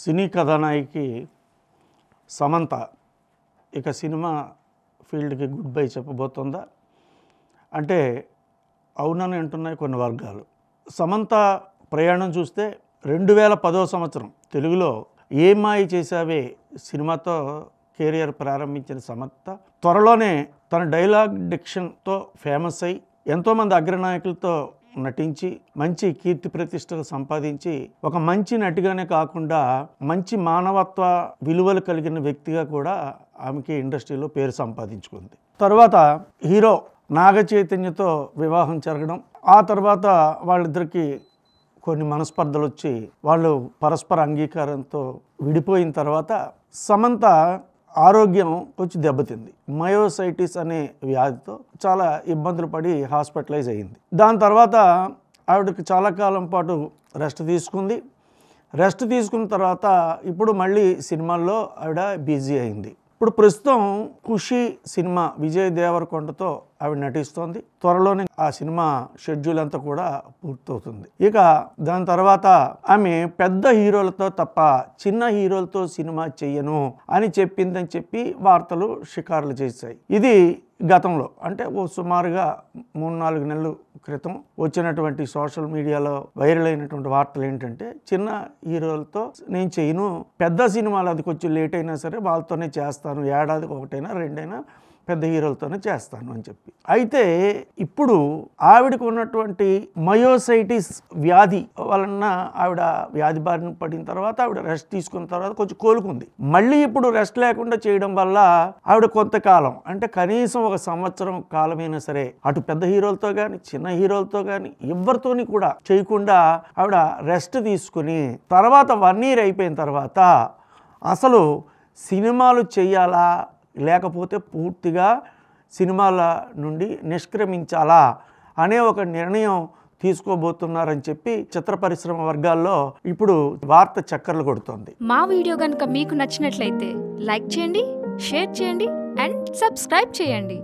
సినీ కథానాయికి సమంత ఇక సినిమా ఫీల్డ్కి good bye చెప్పబోతుందా అంటే అవునని అంటున్నాయి కొన్ని వర్గాలు సమంత ప్రయాణం చూస్తే రెండు వేల పదో సంవత్సరం తెలుగులో ఏమాయి చేశావే సినిమాతో కెరియర్ ప్రారంభించిన సమంత త్వరలోనే తన డైలాగ్ డిక్షన్తో ఫేమస్ అయి ఎంతోమంది అగ్రనాయకులతో నటించి మంచి కీర్తి ప్రతిష్టలు సంపాదించి ఒక మంచి నటిగానే కాకుండా మంచి మానవత్వ విలువలు కలిగిన వ్యక్తిగా కూడా ఆమెకి ఇండస్ట్రీలో పేరు సంపాదించుకుంది తర్వాత హీరో నాగ చైతన్యతో వివాహం జరగడం ఆ తర్వాత వాళ్ళిద్దరికి కొన్ని మనస్పర్ధలు వచ్చి వాళ్ళు పరస్పర అంగీకారంతో విడిపోయిన తర్వాత సమంత ఆరోగ్యం వచ్చి దెబ్బతింది మయోసైటిస్ అనే వ్యాధితో చాలా ఇబ్బందులు పడి హాస్పిటలైజ్ అయ్యింది దాని తర్వాత ఆవిడకి చాలా కాలం పాటు రెస్ట్ తీసుకుంది రెస్ట్ తీసుకున్న తర్వాత ఇప్పుడు మళ్ళీ సినిమాల్లో ఆవిడ బిజీ అయింది ఇప్పుడు ప్రస్తుతం ఖుషి సినిమా విజయ్ దేవరకొండతో ఆవిడ నటిస్తోంది త్వరలోనే ఆ సినిమా షెడ్యూల్ అంతా కూడా పూర్తవుతుంది ఇక దాని తర్వాత ఆమె పెద్ద హీరోలతో తప్ప చిన్న హీరోలతో సినిమా చెయ్యను అని చెప్పిందని చెప్పి వార్తలు షికారులు చేశాయి ఇది గతంలో అంటే ఓ సుమారుగా మూడు నాలుగు నెలలు క్రితం వచ్చినటువంటి సోషల్ మీడియాలో వైరల్ అయినటువంటి వార్తలు ఏంటంటే చిన్న హీరోలతో నేను చేయను పెద్ద సినిమాలు అది కొంచెం లేట్ అయినా సరే వాళ్ళతోనే చేస్తాను ఏడాదికి ఒకటైనా రెండైనా పెద్ద హీరోలతోనే చేస్తాను అని చెప్పి అయితే ఇప్పుడు ఆవిడకు ఉన్నటువంటి మయోసైటిస్ వ్యాధి వలన ఆవిడ వ్యాధి బారిన పడిన తర్వాత ఆవిడ రెస్ట్ తీసుకున్న తర్వాత కొంచెం కోలుకుంది మళ్ళీ ఇప్పుడు రెస్ట్ లేకుండా చేయడం వల్ల ఆవిడ కొంతకాలం అంటే కనీసం ఒక సంవత్సరం కాలమైనా సరే అటు పెద్ద హీరోలతో కానీ చిన్న హీరోలతో కానీ ఎవరితోని కూడా చేయకుండా ఆవిడ రెస్ట్ తీసుకుని తర్వాత వన్ ఇయర్ అయిపోయిన తర్వాత అసలు సినిమాలు చేయాలా లేకపోతే పూర్తిగా సినిమాల నుండి నిష్క్రమించాలా అనే ఒక నిర్ణయం తీసుకోబోతున్నారని చెప్పి చిత్ర పరిశ్రమ వర్గాల్లో ఇప్పుడు వార్త చక్కర్లు కొడుతోంది మా వీడియో కనుక మీకు నచ్చినట్లయితే లైక్ చేయండి షేర్ చేయండి అండ్ సబ్స్క్రైబ్ చేయండి